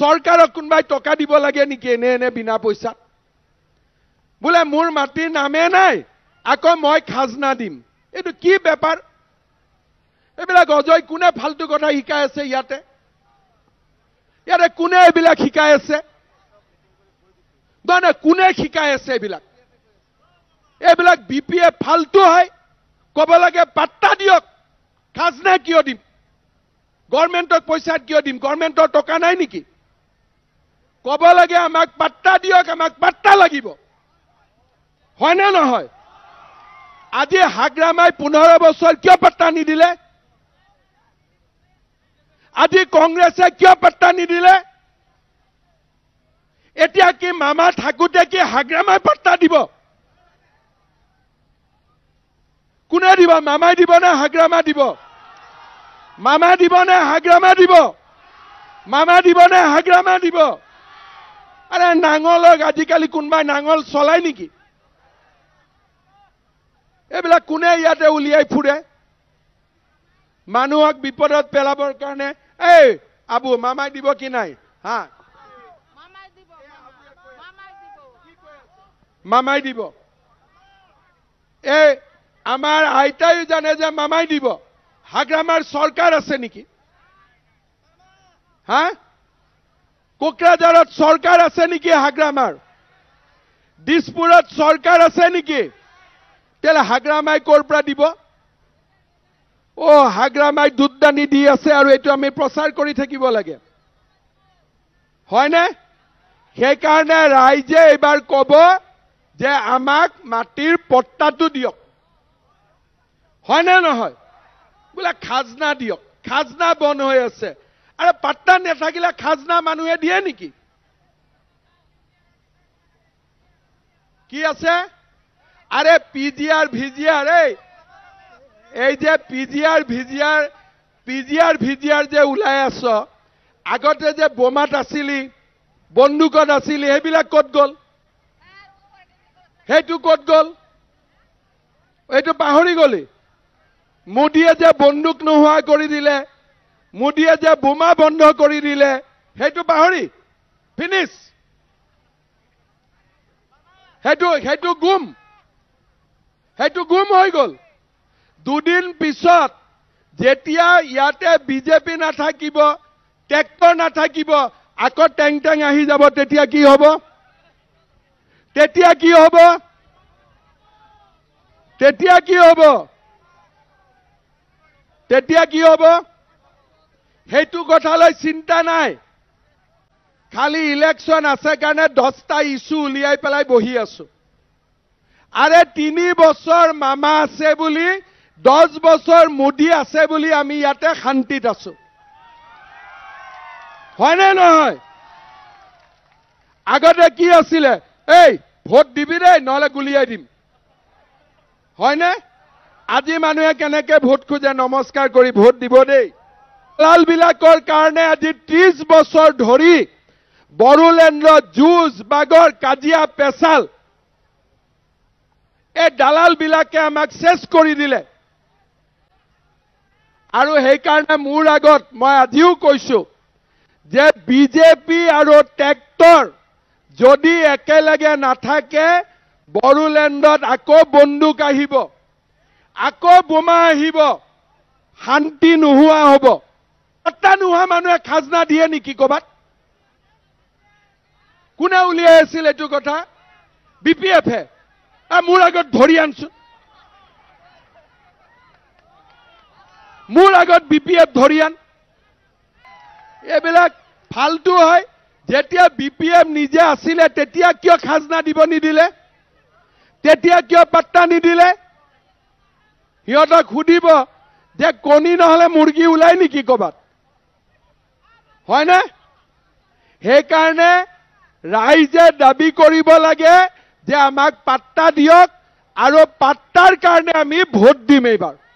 চৰকাৰক কোনোবাই টকা দিব লাগে নেকি এনে এনে বিনা পইচাত বোলে মোৰ মাটিৰ নামে নাই আকৌ মই খাজনা দিম এইটো কি বেপাৰ এইবিলাক অজয় কোনে ফাল্টু কথা শিকাই আছে ইয়াতে ইয়াতে কোনে এইবিলাক শিকাই আছে মানে কোনে শিকাই আছে এইবিলাক এইবিলাক বি পি এ ফাল্টু হয় ক'ব লাগে পাত্তা দিয়ক খাজনা কিয় দিম গভৰ্ণমেণ্টক পইচা কিয় দিম গভৰ্ণমেণ্টৰ টকা নাই নেকি কব লাগে আমাক পাত্তা দিয়ক আমাক পাত্তা লাগিব হয়নে নহয় আজি হাগ্ৰামাই পোন্ধৰ বছৰ কিয় পাত্তা নিদিলে আজি কংগ্ৰেছে কিয় পাত্তা নিদিলে এতিয়া কি মামা থাকোঁতে কি হাগ্ৰামাই পাত্তা দিব কোনে দিব মামাই দিবনে হাগ্ৰামা দিব মামা দিবনে হাগ্ৰামা দিব মামা দিবনে হাগ্ৰামা দিব আরে নাঙলক আজিকালি কোনোবাই নাঙল চলায় নেকি এইবিলাক কোনে ইয়াতে উলিয়াই ফুৰে মানুহক বিপদত পেলাবৰ কাৰণে এই আবু মামাই দিব কি নাই হা মামাই দিব এই আমাৰ আইতায়ো জানে যে মামাই দিব হাগ্ৰামাৰ চৰকাৰ আছে নেকি হা কোকৰাঝাৰত চৰকাৰ আছে নেকি হাগ্ৰামাৰ দিছপুৰত চৰকাৰ আছে নেকি তেতিয়াহ'লে হাগ্ৰামাই ক'ৰ পৰা দিব অ' হাগ্ৰামাই দুদানি দি আছে আৰু এইটো আমি প্ৰচাৰ কৰি থাকিব লাগে হয়নে সেইকাৰণে ৰাইজে এইবাৰ ক'ব যে আমাক মাটিৰ পট্টাটো দিয়ক হয়নে নহয় বোলে খাজনা দিয়ক খাজনা বন হৈ আছে আৰু পাট্টা নেথাকিলে খাজনা মানুহে দিয়ে নেকি কি আছে আৰে P G R V G R এই এই যে P G R V G R P G R V G R যে ওলাই আছ আগতে যে বোমাত আছিলি বন্দুকত আছিলি সেইবিলাক কত গল সেইটো কত গল এইটো পাহৰি গলি মোদীয়ে যে বন্দুক নোহোৱা কৰি দিলে মোদীয়ে যে বোমা বন্ধ কৰি দিলে সেইটো পাহৰি ফিনিছ সেইটো সেইটো গুম সেইটো গুম হৈ গ'ল দুদিন পিছত যেতিয়া ইয়াতে বিজেপি নাথাকিব ট্ৰেক্টৰ নাথাকিব আকৌ টেং টেং আহি যাব তেতিয়া কি হ'ব তেতিয়া কি হ'ব তেতিয়া কি হ'ব তেতিয়া কি হ'ব সেইটো কথালৈ চিন্তা নাই খালি ইলেকশ্যন আছে কাৰণে দহটা ইছ্যু উলিয়াই পেলাই বহি আছো আৰে তিনি বছৰ মামা আছে বুলি দহ বছৰ মোদী আছে বুলি আমি ইয়াতে শান্তিত আছো হয়নে নহয় আগতে কি আছিলে এই ভোট দিবি দেই নহ'লে গুলিয়াই দিম হয়নে আজি মানুহে কেনেকৈ ভোট খোজে নমস্কাৰ কৰি ভোট দিব দেই দালালবিলাকৰ কাৰণে আজি ত্ৰিশ বছৰ ধৰি বড়োলেণ্ডৰ যুঁজ বাগৰ কাজিয়া পেচাল এই দালালবিলাকে আমাক চেচ কৰি দিলে আৰু সেইকাৰণে মোৰ আগত মই আজিও কৈছো যে বিজেপি আৰু ট্ৰেক্টৰ যদি একেলগে নাথাকে বড়োলেণ্ডত আকৌ বন্দুক আহিব আকৌ বোমা আহিব শান্তি নোহোৱা হ'ব সত্তা নোহোৱা মানুহে খাজনা দিয়ে নেকি ক'ৰবাত কোনে উলিয়াই আছিল এইটো কথা বি পি এফে মোৰ আগত ধৰি আনচোন মোৰ আগত বি পি এফ ধৰি আন এইবিলাক ফাল্টু হয় যেতিয়া বি পি এফ নিজে আছিলে তেতিয়া কিয় খাজনা দিব নিদিলে তেতিয়া কিয় পাত্তা নিদিলে সিহঁতক সুধিব যে কণী নহ'লে মুৰ্গী ওলায় নেকি ক'ৰবাত হয়নে সেইকাৰণে ৰাইজে দাবী কৰিব লাগে যে আমাক পাত্তা দিয়ক আৰু পাত্তাৰ কাৰণে আমি ভোট দিম এইবাৰ